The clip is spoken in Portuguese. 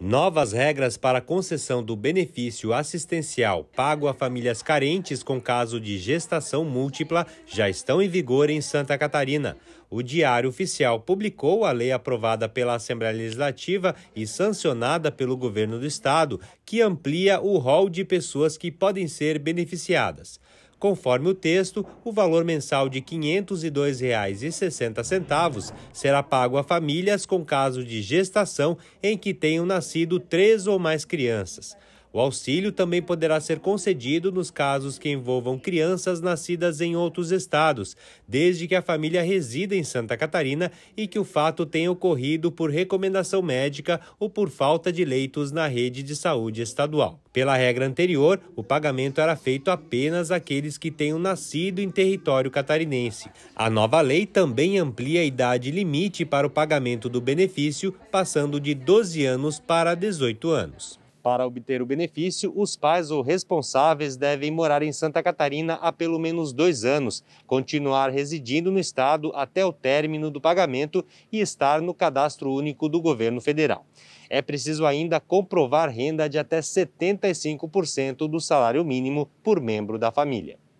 Novas regras para a concessão do benefício assistencial pago a famílias carentes com caso de gestação múltipla já estão em vigor em Santa Catarina. O Diário Oficial publicou a lei aprovada pela Assembleia Legislativa e sancionada pelo governo do estado, que amplia o rol de pessoas que podem ser beneficiadas. Conforme o texto, o valor mensal de R$ 502,60 será pago a famílias com caso de gestação em que tenham nascido três ou mais crianças. O auxílio também poderá ser concedido nos casos que envolvam crianças nascidas em outros estados, desde que a família resida em Santa Catarina e que o fato tenha ocorrido por recomendação médica ou por falta de leitos na rede de saúde estadual. Pela regra anterior, o pagamento era feito apenas àqueles que tenham nascido em território catarinense. A nova lei também amplia a idade limite para o pagamento do benefício, passando de 12 anos para 18 anos. Para obter o benefício, os pais ou responsáveis devem morar em Santa Catarina há pelo menos dois anos, continuar residindo no estado até o término do pagamento e estar no cadastro único do governo federal. É preciso ainda comprovar renda de até 75% do salário mínimo por membro da família.